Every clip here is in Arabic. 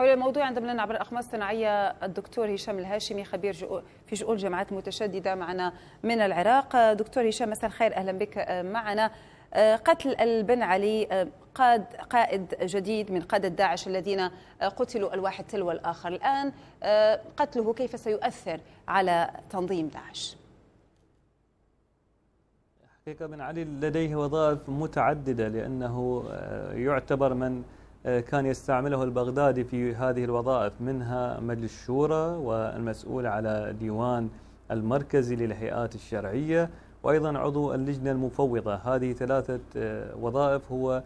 حول الموضوع عندما لنا عبر الأخماس الصناعية الدكتور هشام الهاشمي خبير في شؤون الجماعات المتشددة معنا من العراق دكتور هشام مساء الخير أهلا بك آه، معنا آه، قتل البن علي آه، قاد قائد جديد من قادة داعش الذين قتلوا الواحد تلو الآخر الآن قتله كيف سيؤثر على تنظيم داعش حقيقة بن علي لديه وظائف متعددة لأنه يعتبر من كان يستعمله البغدادي في هذه الوظائف منها مجلس الشورى والمسؤول على ديوان المركزي للهيئات الشرعية وأيضا عضو اللجنة المفوضة هذه ثلاثة آه، وظائف هو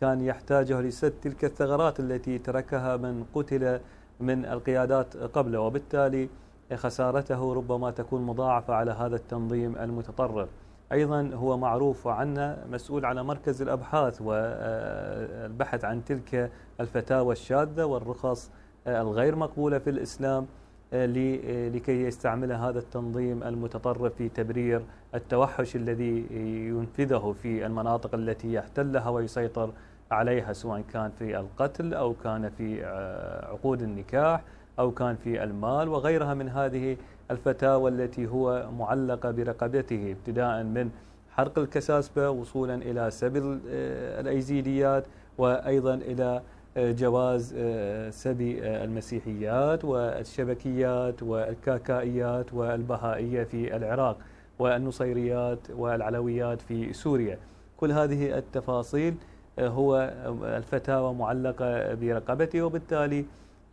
كان يحتاجه لسد تلك الثغرات التي تركها من قتل من القيادات قبله وبالتالي خسارته ربما تكون مضاعفة على هذا التنظيم المتطرف أيضا هو معروف عنا مسؤول على مركز الأبحاث والبحث عن تلك الفتاوى الشاذة والرخص الغير مقبولة في الإسلام آه، آه، لكي يستعملها هذا التنظيم المتطرف في تبرير التوحش الذي ينفذه في المناطق التي يحتلها ويسيطر عليها سواء كان في القتل أو كان في آه، عقود النكاح أو كان في المال وغيرها من هذه الفتاوى التي هو معلقة برقبته ابتداء من حرق الكساسبة وصولا إلى سبي آه، الأيزيديات وأيضا إلى آه، جواز آه، سبي المسيحيات والشبكيات والكاكائيات والبهائية في العراق والنصيريات والعلويات في سوريا كل هذه التفاصيل هو الفتاوى معلقة برقبته وبالتالي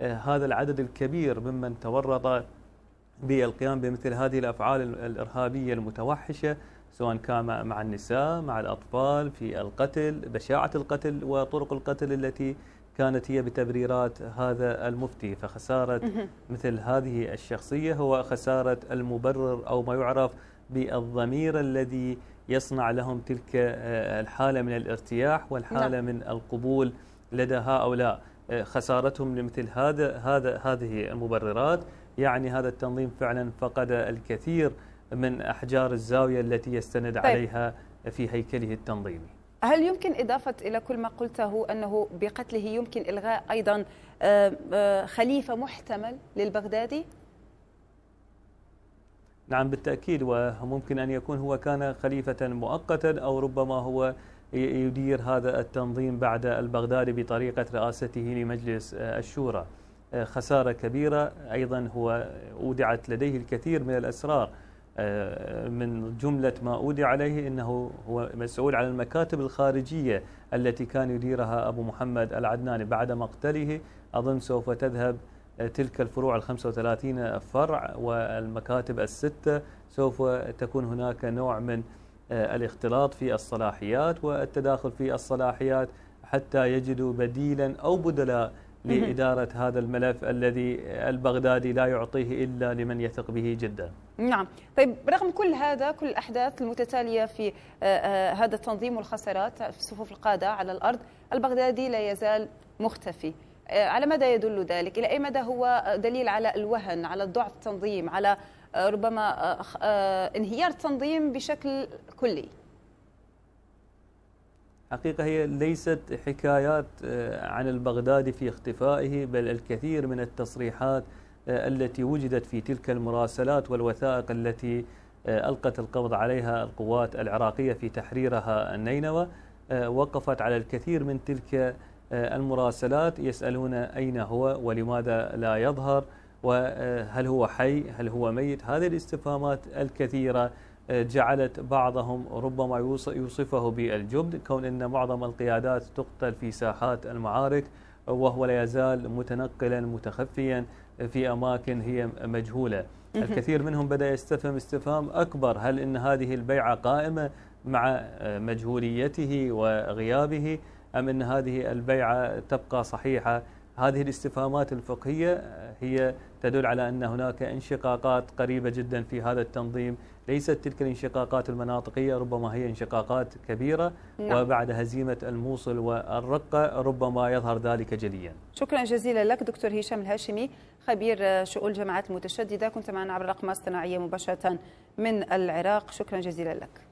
آه، هذا العدد الكبير ممن تورط بالقيام بمثل هذه الافعال الارهابيه المتوحشه سواء كان مع النساء مع الاطفال في القتل بشاعه القتل وطرق القتل التي كانت هي بتبريرات هذا المفتي فخساره مثل هذه الشخصيه هو خساره المبرر او ما يعرف بالضمير الذي يصنع لهم تلك آه، الحاله من الارتياح والحاله نعم. من القبول لدى هؤلاء خسارتهم لمثل هذا هذا هذه المبررات يعني هذا التنظيم فعلا فقد الكثير من احجار الزاويه التي يستند طيب. عليها في هيكله التنظيمي. هل يمكن إضافة إلى كل ما قلته أنه بقتله يمكن إلغاء أيضا خليفة محتمل للبغدادي؟ نعم بالتأكيد وممكن أن يكون هو كان خليفة مؤقتا أو ربما هو يدير هذا التنظيم بعد البغدادي بطريقة رئاسته لمجلس آه، الشورى آه، خسارة كبيرة أيضا هو أودعت لديه الكثير من الأسرار آه، من جملة ما أودع عليه أنه هو مسؤول على المكاتب الخارجية التي كان يديرها أبو محمد العدناني بعد مقتله أظن سوف تذهب تلك الفروع ال 35 فرع والمكاتب الستة سوف تكون هناك نوع من آه، الاختلاط في الصلاحيات والتداخل في الصلاحيات حتى يجدوا بديلا أو بدلاء لإدارة هذا الملف الذي البغدادي لا يعطيه إلا لمن يثق به جدا نعم طيب رغم كل هذا كل الأحداث المتتالية في آه، آه، هذا التنظيم والخسارات في صفوف القادة على الأرض البغدادي لا يزال مختفي على ماذا يدل ذلك؟ إلى أي مدى هو دليل على الوهن على ضعف التنظيم على ربما آه، آه، انهيار التنظيم بشكل كلي حقيقة هي ليست حكايات آه، عن البغدادي في اختفائه بل الكثير من التصريحات التي وجدت في تلك المراسلات والوثائق التي ألقت القبض عليها القوات العراقية في تحريرها النينوى وقفت على الكثير من تلك المراسلات يسألون أين هو ولماذا لا يظهر وهل هو حي هل هو ميت هذه الاستفهامات الكثيرة آه، جعلت بعضهم ربما يوصفه بالجبن كون أن معظم القيادات تقتل في ساحات المعارك وهو لا يزال متنقلا متخفيا آه، في أماكن هي مجهولة الكثير منهم بدأ يستفهم استفهام أكبر هل إن هذه البيعة قائمة مع آه، مجهوليته وغيابه أم أن هذه البيعة تبقى صحيحة هذه الاستفهامات الفقهية آه، هي تدل على أن هناك انشقاقات قريبة جدا في هذا التنظيم ليست تلك الانشقاقات المناطقية ربما هي انشقاقات كبيرة نعم. وبعد هزيمة الموصل والرقة ربما يظهر ذلك جليا شكرا جزيلا لك دكتور هشام الهاشمي خبير آه، شؤون الجماعات المتشددة كنت معنا عبر الأقمار الصناعية مباشرة من العراق شكرا جزيلا لك